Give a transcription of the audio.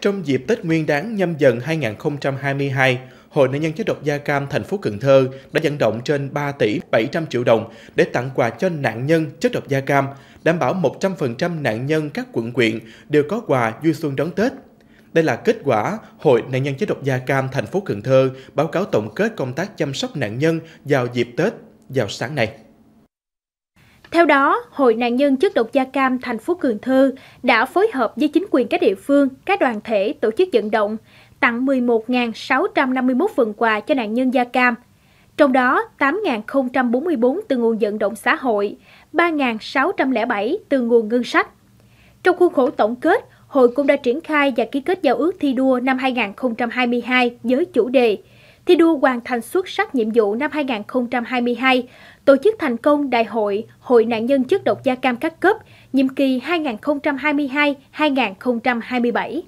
Trong dịp Tết Nguyên đán nhâm dần 2022, Hội nạn nhân chất độc da cam thành phố Cần Thơ đã dẫn động trên 3 tỷ 700 triệu đồng để tặng quà cho nạn nhân chất độc da cam, đảm bảo 100% nạn nhân các quận quyện đều có quà vui xuân đón Tết. Đây là kết quả Hội nạn nhân chất độc da cam thành phố Cần Thơ báo cáo tổng kết công tác chăm sóc nạn nhân vào dịp Tết vào sáng nay. Theo đó, Hội nạn nhân chất độc da cam thành phố Cần Thơ đã phối hợp với chính quyền các địa phương, các đoàn thể tổ chức vận động, tặng 11.651 phần quà cho nạn nhân da cam. Trong đó, 8.044 từ nguồn vận động xã hội, 3.607 từ nguồn ngân sách. Trong khuôn khổ tổng kết, hội cũng đã triển khai và ký kết giao ước thi đua năm 2022 với chủ đề thi đua hoàn thành xuất sắc nhiệm vụ năm 2022, tổ chức thành công Đại hội Hội nạn nhân chất độc da cam các cấp, nhiệm kỳ 2022-2027.